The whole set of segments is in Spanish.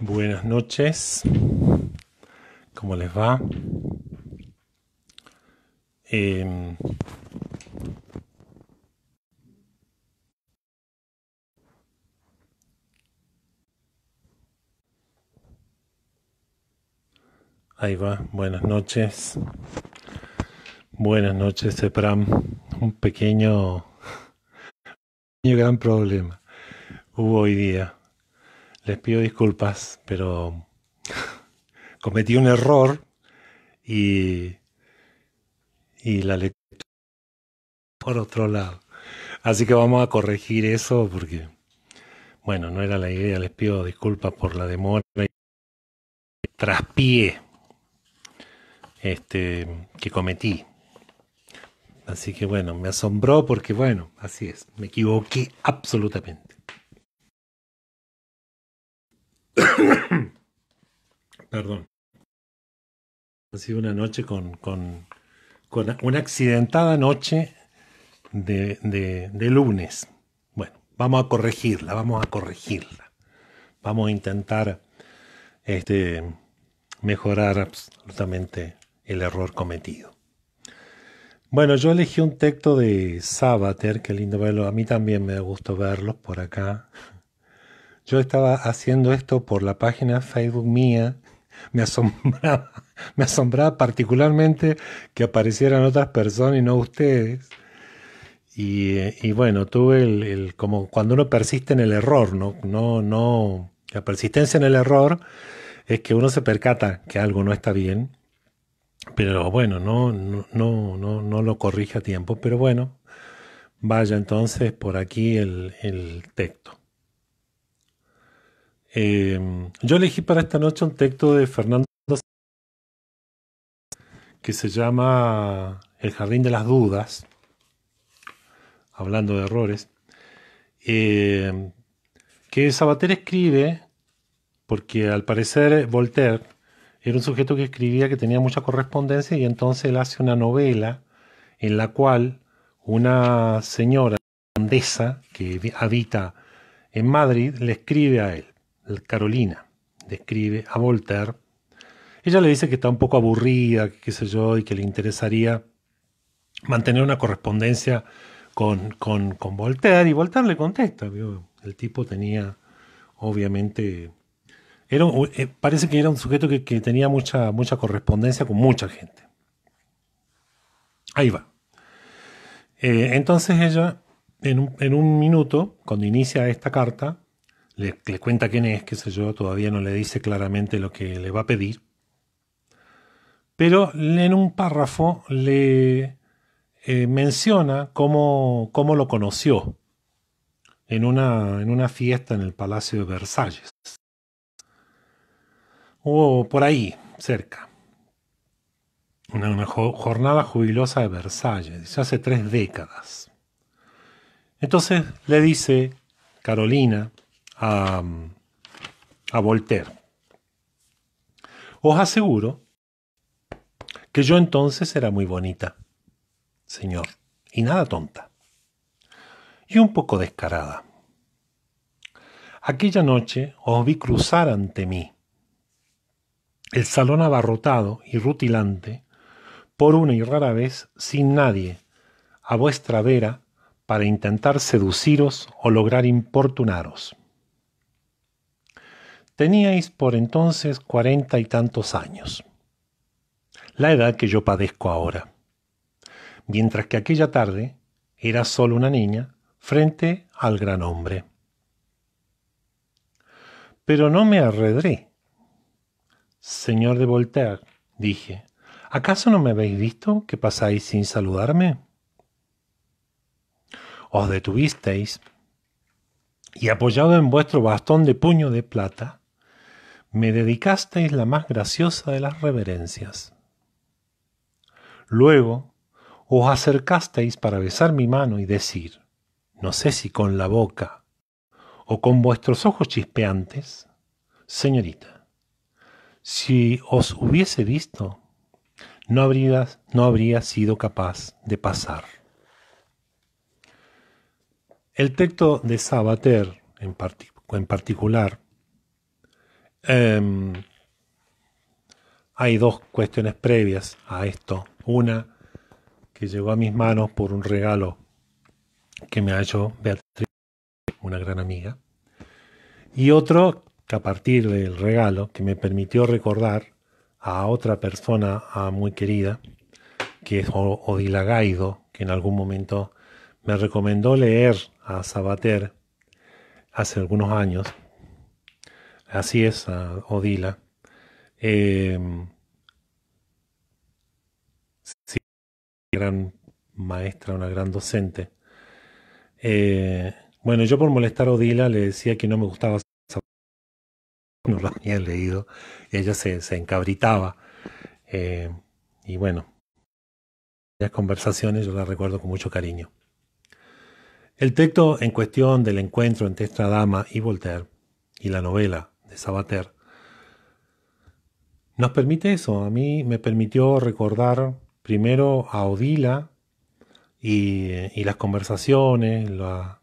Buenas noches, ¿cómo les va? Em, ahí va, buenas noches. Buenas noches, Sepram. Un pequeño, pequeño gran problema hubo hoy día les pido disculpas, pero cometí un error y, la lectura por otro lado. Así que vamos a corregir eso porque, bueno, no era la idea. Les pido disculpas por la demora y traspié este, que cometí. Así que bueno, me asombró porque bueno, así es, me equivoqué absolutamente. Perdón. Ha sido una noche con, con, una accidentada noche de, lunes. Bueno, vamos a corregirla, vamos a corregirla. Vamos a intentar este, mejorar absolutamente el error cometido. Bueno, yo elegí un texto de Sabater, que lindo verlo. A mí también me da gusto verlos por acá. Yo estaba haciendo esto por la página Facebook mía. Me asombraba, me asombraba particularmente que aparecieran otras personas y no ustedes. Y, eh, bueno, tuve el, como cuando uno persiste en el error, ¿no? No, no. La persistencia en el error es que uno se percata que algo no está bien. Pero bueno, no, no, no, no, no lo corrige a tiempo. Pero bueno, vaya entonces por aquí el texto. Eh, yo elegí para esta noche un texto de Fernando que se llama El Jardín de las Dudas, hablando de errores, eh, que Sabater escribe porque al parecer Voltaire era un sujeto que escribía que tenía mucha correspondencia y entonces él hace una novela en la cual una señora irlandesa que habita en Madrid le escribe a él. Carolina describe a Voltaire, ella le dice que está un poco aburrida, que qué sé yo, y que le interesaría mantener una correspondencia con, Voltaire, y Voltaire le contesta, el tipo tenía, obviamente, era, eh, parece que era un sujeto que, tenía mucha, mucha correspondencia con mucha gente. Ahí va. Eh, entonces ella, en un minuto, cuando inicia esta carta, le, cuenta quién es, qué sé yo, todavía no le dice claramente lo que le va a pedir, pero en un párrafo le eh, menciona cómo, lo conoció en una, en una fiesta en el Palacio de Versalles, o por ahí, cerca. Una, jornada jubilosa de Versalles, hace tres décadas. Entonces le dice Carolina a, Voltaire. Os aseguro que yo entonces era muy bonita, señor, y nada tonta, y un poco descarada. Aquella noche os vi cruzar ante mí, el salón abarrotado y rutilante, por una y rara vez, sin nadie, a vuestra vera, para intentar seduciros o lograr importunaros. Teníais por entonces cuarenta y tantos años, la edad que yo padezco ahora, mientras que aquella tarde era solo una niña frente al gran hombre. Pero no me arredré. Señor de Voltaire, dije, ¿acaso no me habéis visto que pasáis sin saludarme? Os detuvisteis y apoyado en vuestro bastón de puño de plata, me dedicasteis la más graciosa de las reverencias. Luego os acercasteis para besar mi mano y decir, no sé si con la boca o con vuestros ojos chispeantes, señorita, si os hubiese visto, no habría, no habría sido capaz de pasar. El texto de Sabater, en particular, Em, hay dos cuestiones previas a esto. Una que llegó a mis manos por un regalo que me ha hecho Beatriz, una gran amiga. Y otro que a partir del regalo que me permitió recordar a otra persona muy querida, que es Odila Gaido, que en algún momento me recomendó leer a Sabater hace algunos años, Así es, Odila. Em, sí, una gran maestra, una gran docente. Eh, bueno, yo por molestar a Odila le decía que no me gustaba no lo había leído. Ella se, encabritaba. Eh, y bueno, las conversaciones yo las recuerdo con mucho cariño. El texto en cuestión del encuentro entre esta dama y Voltaire y la novela de Sabater, nos permite eso. A mí me permitió recordar primero a Odila y, las conversaciones, no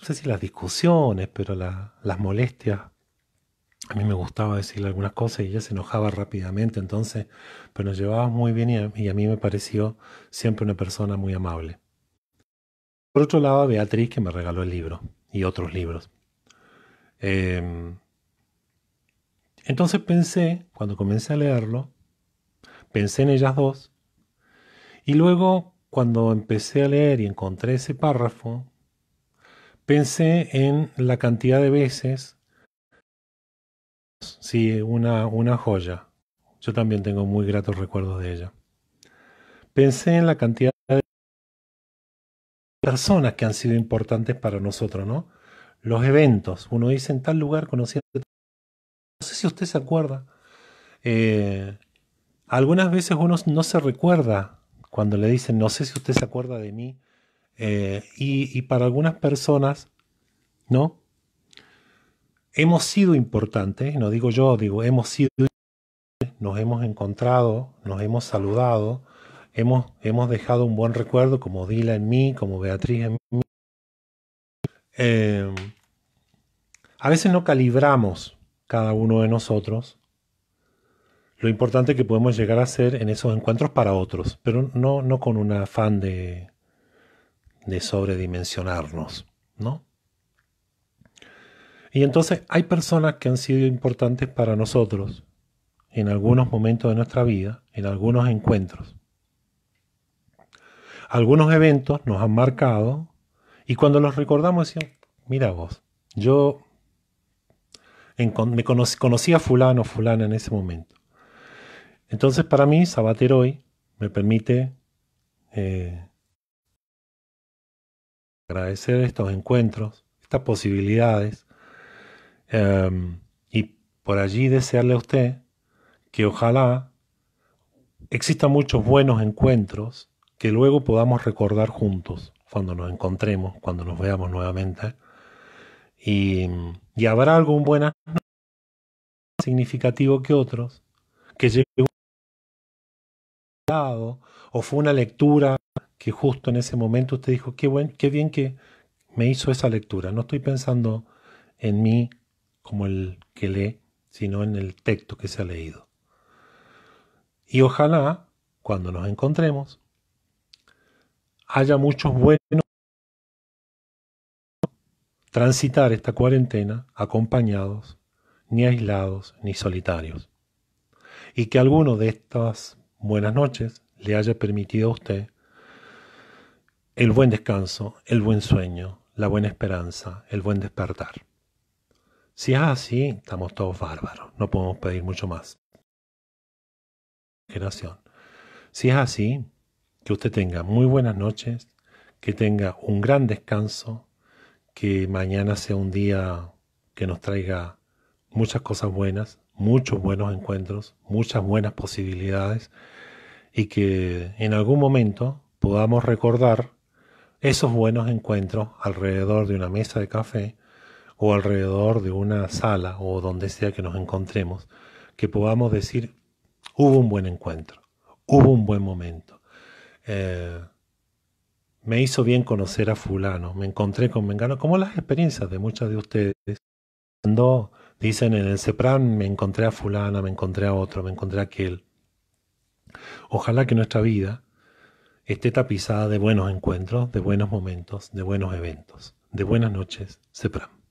sé si las discusiones, pero las molestias. A mí me gustaba decirle algunas cosas y ella se enojaba rápidamente, entonces, pero nos llevaba muy bien y a, mí me pareció siempre una persona muy amable. Por otro lado, Beatriz, que me regaló el libro y otros libros. Em, entonces pensé, cuando comencé a leerlo, pensé en ellas dos, y luego cuando empecé a leer y encontré ese párrafo, pensé en la cantidad de veces, sí, una, una joya, yo también tengo muy gratos recuerdos de ella, pensé en la cantidad de personas que han sido importantes para nosotros, ¿no? Los eventos, uno dice en tal lugar conociendo no sé si usted se acuerda. Eh, algunas veces uno no se recuerda cuando le dicen, no sé si usted se acuerda de mí. Eh, y, para algunas personas, ¿no? Hemos sido importantes, no digo yo, digo, hemos sido nos hemos encontrado, nos hemos saludado, hemos, hemos dejado un buen recuerdo como Dila en mí, como Beatriz en mí. Eh, a veces no calibramos cada uno de nosotros, lo importante que podemos llegar a ser en esos encuentros para otros, pero no, no con un afán de, de sobredimensionarnos, ¿no? Y entonces hay personas que han sido importantes para nosotros en algunos momentos de nuestra vida, en algunos encuentros. Algunos eventos nos han marcado y cuando los recordamos decimos, mira vos, yo me conocía a fulano, fulana en ese momento. Entonces para mí, Sabater hoy me permite eh, agradecer estos encuentros, estas posibilidades, em, y por allí desearle a usted que ojalá existan muchos buenos encuentros que luego podamos recordar juntos cuando nos encontremos, cuando nos veamos nuevamente y, habrá algún buen significativo que otros, que llegó lado, o fue una lectura que justo en ese momento usted dijo, qué, buen, qué bien que me hizo esa lectura. No estoy pensando en mí como el que lee, sino en el texto que se ha leído. Y ojalá, cuando nos encontremos, haya muchos buenos transitar esta cuarentena acompañados, ni aislados, ni solitarios. Y que alguno de estas buenas noches le haya permitido a usted el buen descanso, el buen sueño, la buena esperanza, el buen despertar. Si es así, estamos todos bárbaros, no podemos pedir mucho más. Si es así, que usted tenga muy buenas noches, que tenga un gran descanso, que mañana sea un día que nos traiga muchas cosas buenas, muchos buenos encuentros, muchas buenas posibilidades y que en algún momento podamos recordar esos buenos encuentros alrededor de una mesa de café o alrededor de una sala o donde sea que nos encontremos, que podamos decir, hubo un buen encuentro, hubo un buen momento. Eh, me hizo bien conocer a fulano, me encontré con Mengano, como las experiencias de muchas de ustedes, cuando dicen en el CEPRAN me encontré a fulana, me encontré a otro, me encontré a aquel. Ojalá que nuestra vida esté tapizada de buenos encuentros, de buenos momentos, de buenos eventos, de buenas noches, CEPRAN.